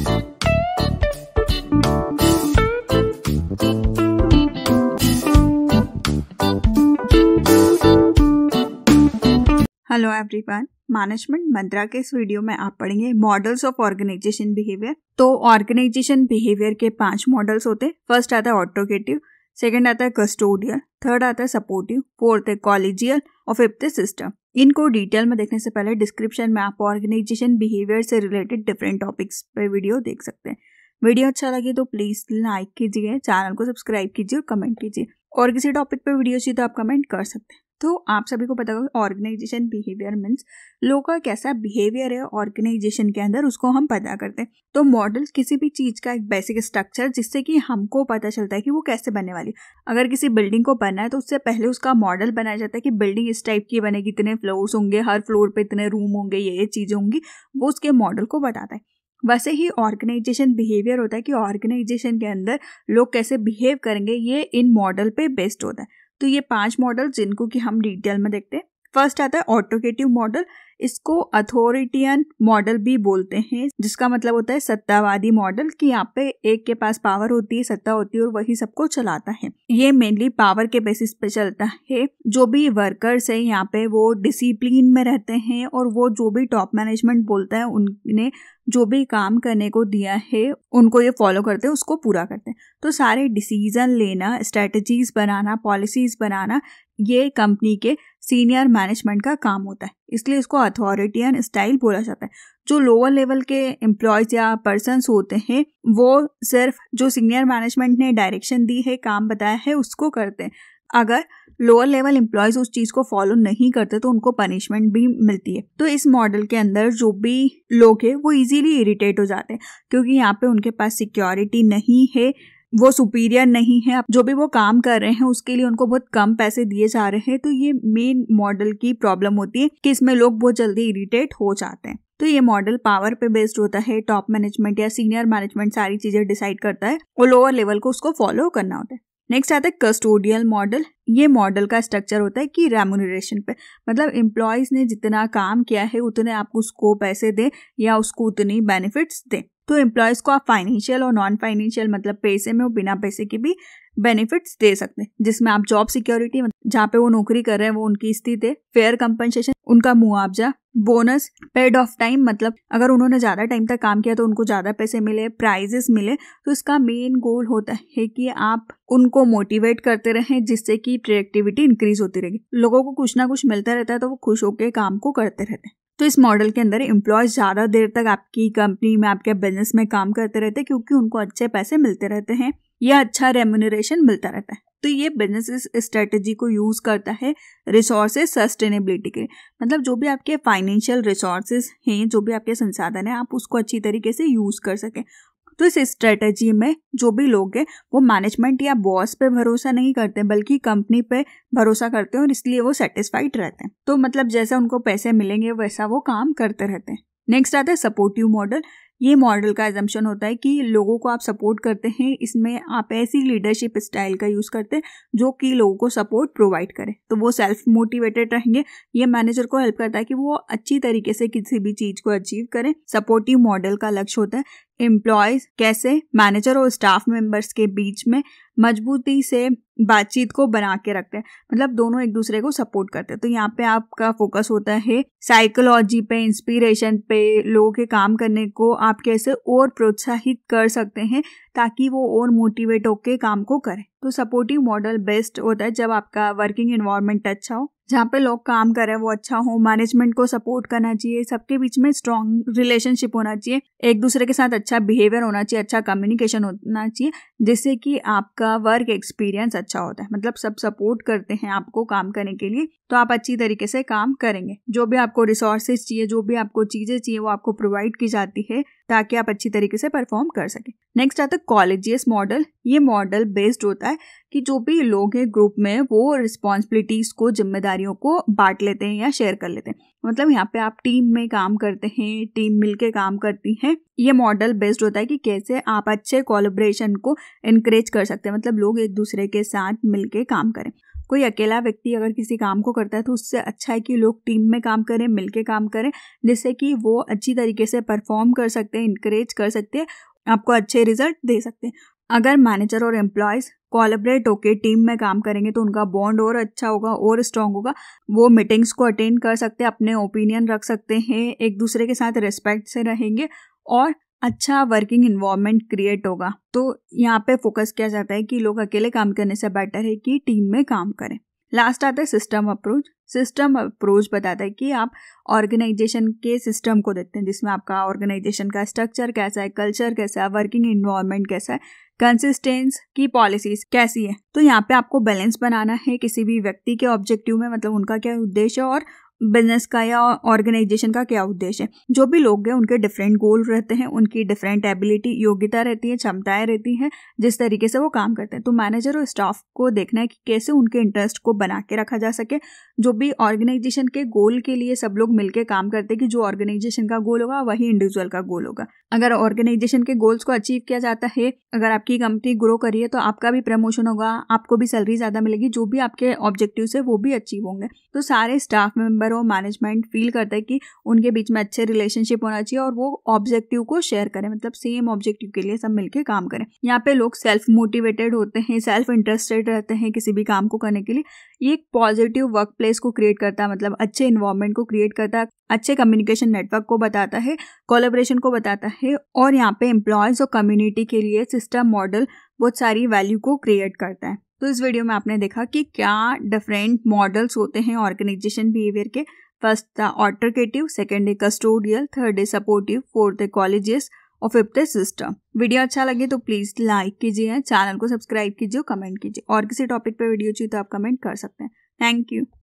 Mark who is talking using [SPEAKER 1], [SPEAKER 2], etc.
[SPEAKER 1] hello everyone management मंत्रा के इस video में आप पढ़ेंगे मॉडल्स ऑफ ऑर्गेनाइजेशन बिहेवियर तो ऑर्गेनाइजेशन बिहेवियर के पांच मॉडल्स होते हैं फर्स्ट आता है ऑटोगेटिव सेकेंड आता है कस्टोडियल थर्ड आता है सपोर्टिव फोर्थ है कॉलेजियल और फिफ्थ है सिस्टम इनको डिटेल में देखने से पहले डिस्क्रिप्शन में आप ऑर्गेनाइजेशन बिहेवियर से रिलेटेड डिफरेंट टॉपिक्स पर वीडियो देख सकते हैं वीडियो अच्छा लगे तो प्लीज़ लाइक कीजिए चैनल को सब्सक्राइब कीजिए और कमेंट कीजिए और किसी टॉपिक पर वीडियो चाहिए तो आप कमेंट कर सकते हैं तो आप सभी को पता होगा ऑर्गेनाइजेशन बिहेवियर मीन्स लोगों का कैसा बिहेवियर है ऑर्गेनाइजेशन के अंदर उसको हम पता करते हैं तो मॉडल किसी भी चीज़ का एक बेसिक स्ट्रक्चर जिससे कि हमको पता चलता है कि वो कैसे बनने वाली अगर किसी बिल्डिंग को बना है तो उससे पहले उसका मॉडल बनाया जाता है कि बिल्डिंग इस टाइप की बनेगी इतने फ्लोर्स होंगे हर फ्लोर पर इतने रूम होंगे ये ये चीज़ें होंगी वो उसके मॉडल को बताता है वैसे ही ऑर्गेनाइजेशन बिहेवियर होता है कि ऑर्गेनाइजेशन के अंदर लोग कैसे बिहेव करेंगे ये इन मॉडल पे बेस्ड होता है तो ये पांच मॉडल जिनको कि हम डिटेल में देखते हैं फर्स्ट आता है ऑटोकेटिव मॉडल इसको अथॉरिटियन मॉडल भी बोलते हैं जिसका मतलब होता है सत्तावादी मॉडल कि यहाँ पे एक के पास पावर होती है सत्ता होती है और वही सबको चलाता है ये मेनली पावर के बेसिस पे चलता है जो भी वर्कर्स है यहाँ पे वो डिसिप्लिन में रहते हैं और वो जो भी टॉप मैनेजमेंट बोलता है उन्हें जो भी काम करने को दिया है उनको ये फॉलो करते हैं उसको पूरा करते हैं तो सारे डिसीजन लेना स्ट्रेटजीज बनाना पॉलिसीज बनाना ये कंपनी के सीनियर मैनेजमेंट का काम होता है इसलिए इसको अथॉरिटियन स्टाइल बोला जाता है जो लोअर लेवल के एम्प्लॉयज या पर्सनस होते हैं वो सिर्फ जो सीनियर मैनेजमेंट ने डायरेक्शन दी है काम बताया है उसको करते हैं अगर लोअर लेवल एम्प्लॉयज उस चीज को फॉलो नहीं करते तो उनको पनिशमेंट भी मिलती है तो इस मॉडल के अंदर जो भी लोग हैं वो इजीली इरिटेट हो जाते हैं क्योंकि यहाँ पे उनके पास सिक्योरिटी नहीं है वो सुपीरियर नहीं है जो भी वो काम कर रहे हैं उसके लिए उनको बहुत कम पैसे दिए जा रहे हैं तो ये मेन मॉडल की प्रॉब्लम होती है कि इसमें लोग बहुत जल्दी इरिटेट हो जाते हैं तो ये मॉडल पावर पे बेस्ड होता है टॉप मैनेजमेंट या सीनियर मैनेजमेंट सारी चीजें डिसाइड करता है और लोअर लेवल को उसको फॉलो करना होता है नेक्स्ट आता है कस्टोडियल मॉडल ये मॉडल का स्ट्रक्चर होता है कि रेमोनरेशन पे मतलब एम्प्लॉयज़ ने जितना काम किया है उतने आपको उसको पैसे दें या उसको उतनी बेनिफिट्स दें तो एम्प्लॉयज़ को आप फाइनेंशियल और नॉन फाइनेंशियल मतलब पैसे में और बिना पैसे के भी बेनिफिट्स दे सकते हैं जिसमें आप जॉब सिक्योरिटी जहाँ पे वो नौकरी कर रहे हैं वो उनकी स्थिति है फेयर कंपनसेशन उनका मुआवजा बोनस पेड ऑफ टाइम मतलब अगर उन्होंने ज़्यादा टाइम तक काम किया तो उनको ज़्यादा पैसे मिले प्राइजेस मिले तो इसका मेन गोल होता है कि आप उनको मोटिवेट करते रहें जिससे कि प्रोडक्टिविटी इंक्रीज होती रहेगी लोगों को कुछ ना कुछ मिलता रहता है तो वो खुश होकर काम को करते रहते हैं तो इस मॉडल के अंदर एम्प्लॉयज ज़्यादा देर तक आपकी कंपनी में आपके बिजनेस में काम करते रहते हैं क्योंकि उनको अच्छे पैसे मिलते रहते हैं या अच्छा रेमोनरेशन मिलता रहता है तो ये बिजनेस स्ट्रेटजी को यूज़ करता है रिसोर्सेज सस्टेनेबिलिटी के मतलब जो भी आपके फाइनेंशियल रिसोर्सेज हैं जो भी आपके संसाधन हैं आप उसको अच्छी तरीके से यूज़ कर सकें तो इस स्ट्रेटजी में जो भी लोग हैं वो मैनेजमेंट या बॉस पे भरोसा नहीं करते बल्कि कंपनी पे भरोसा करते हैं और इसलिए वो सेटिस्फाइड रहते हैं तो मतलब जैसे उनको पैसे मिलेंगे वैसा वो काम करते रहते हैं नेक्स्ट आता है सपोर्टिव मॉडल ये मॉडल का एजम्पन होता है कि लोगों को आप सपोर्ट करते हैं इसमें आप ऐसी लीडरशिप स्टाइल का यूज़ करते हैं जो कि लोगों को सपोर्ट प्रोवाइड करे तो वो सेल्फ मोटिवेटेड रहेंगे ये मैनेजर को हेल्प करता है कि वो अच्छी तरीके से किसी भी चीज़ को अचीव करें सपोर्टिव मॉडल का लक्ष्य होता है एम्प्लॉयज कैसे मैनेजर और स्टाफ मेंबर्स के बीच में मजबूती से बातचीत को बना के रखते हैं मतलब दोनों एक दूसरे को सपोर्ट करते हैं तो यहाँ पे आपका फोकस होता है साइकोलॉजी पे इंस्पिरेशन पे लोगों के काम करने को आप कैसे और प्रोत्साहित कर सकते हैं ताकि वो और मोटिवेट होकर काम को करें तो सपोर्टिव मॉडल बेस्ट होता है जब आपका वर्किंग इन्वायरमेंट अच्छा हो जहाँ पे लोग काम कर रहे हैं वो अच्छा हो मैनेजमेंट को सपोर्ट करना चाहिए सबके बीच में स्ट्रॉन्ग रिलेशनशिप होना चाहिए एक दूसरे के साथ अच्छा बिहेवियर होना चाहिए अच्छा कम्युनिकेशन होना चाहिए जिससे कि आपका वर्क एक्सपीरियंस अच्छा होता है मतलब सब सपोर्ट करते हैं आपको काम करने के लिए तो आप अच्छी तरीके से काम करेंगे जो भी आपको रिसोर्सेज चाहिए जो भी आपको चीज़ें चाहिए वो आपको प्रोवाइड की जाती है ताकि आप अच्छी तरीके से परफॉर्म कर सकें नेक्स्ट आता है कॉलेजियस मॉडल ये मॉडल बेस्ड होता है कि जो भी लोग हैं ग्रुप में वो रिस्पॉन्सिबिलिटीज़ को जिम्मेदारियों को बांट लेते हैं या शेयर कर लेते हैं मतलब यहाँ पे आप टीम में काम करते हैं टीम मिलके काम करती हैं ये मॉडल बेस्ड होता है कि कैसे आप अच्छे कोलोब्रेशन को इनक्रेज कर सकते हैं मतलब लोग एक दूसरे के साथ मिलके काम करें कोई अकेला व्यक्ति अगर किसी काम को करता है तो उससे अच्छा है कि लोग टीम में काम करें मिलके काम करें जिससे कि वो अच्छी तरीके से परफॉर्म कर सकते हैं इनक्रेज कर सकते हैं आपको अच्छे रिजल्ट दे सकते हैं अगर मैनेजर और एम्प्लॉयज़ कोलेबरेट होके टीम में काम करेंगे तो उनका बॉन्ड और अच्छा होगा और स्ट्रांग होगा वो मीटिंग्स को अटेंड कर सकते हैं अपने ओपिनियन रख सकते हैं एक दूसरे के साथ रिस्पेक्ट से रहेंगे और अच्छा वर्किंग इन्वायरमेंट क्रिएट होगा तो यहाँ पे फोकस किया जाता है कि लोग अकेले काम करने से बेटर है कि टीम में काम करें लास्ट आता है सिस्टम अप्रोच सिस्टम अप्रोच बताता है कि आप ऑर्गेनाइजेशन के सिस्टम को देखते हैं जिसमें आपका ऑर्गेनाइजेशन का स्ट्रक्चर कैसा है कल्चर कैसा है वर्किंग इन्वायरमेंट कैसा है कंसिस्टेंस की पॉलिसीज कैसी है तो यहाँ पे आपको बैलेंस बनाना है किसी भी व्यक्ति के ऑब्जेक्टिव में मतलब उनका क्या उद्देश्य और बिजनेस का या ऑर्गेनाइजेशन का क्या उद्देश्य है जो भी लोग हैं उनके डिफरेंट गोल रहते हैं उनकी डिफरेंट एबिलिटी योग्यता रहती है क्षमताएं रहती हैं जिस तरीके से वो काम करते हैं तो मैनेजर और स्टाफ को देखना है कि कैसे उनके इंटरेस्ट को बना के रखा जा सके जो भी ऑर्गेनाइजेशन के गोल के लिए सब लोग मिलकर काम करते हैं कि जो ऑर्गेनाइजेशन का गोल होगा वही इंडिविजुअल का गोल होगा अगर ऑर्गेनाइजेशन के गोल्स को अचीव किया जाता है अगर आपकी कंपनी ग्रो करी है तो आपका भी प्रमोशन होगा आपको भी सैलरी ज़्यादा मिलेगी जो भी आपके ऑब्जेक्टिव है वो भी अचीव होंगे तो सारे स्टाफ मेंबर मेंबर और मैनेजमेंट फील करता है कि उनके बीच में अच्छे रिलेशनशिप होना चाहिए और वो ऑब्जेक्टिव को शेयर करें मतलब सेम ऑब्जेक्टिव के लिए सब मिलकर काम करें यहाँ पे लोग सेल्फ मोटिवेटेड होते हैं सेल्फ इंटरेस्टेड रहते हैं किसी भी काम को करने के लिए ये एक पॉजिटिव वर्क प्लेस को क्रिएट करता है मतलब अच्छे इन्वायरमेंट को क्रिएट करता है अच्छे कम्युनिकेशन नेटवर्क को बताता है कोलेब्रेशन को बताता है और यहाँ पे एम्प्लॉयज़ और कम्युनिटी के लिए सिस्टम मॉडल बहुत सारी वैल्यू को क्रिएट करता है तो इस वीडियो में आपने देखा कि क्या डिफरेंट मॉडल्स होते हैं ऑर्गेनाइजेशन बिहेवियर के फर्स्ट था ऑल्टरकेटिव सेकेंड ए कस्टोडियल थर्ड ए सपोर्टिव फोर्थ है कॉलेजेस और फिफ्थ है सिस्टम वीडियो अच्छा लगे तो प्लीज़ लाइक कीजिए चैनल को सब्सक्राइब कीजिए कमेंट कीजिए और किसी टॉपिक पर वीडियो चाहिए तो आप कमेंट कर सकते हैं थैंक यू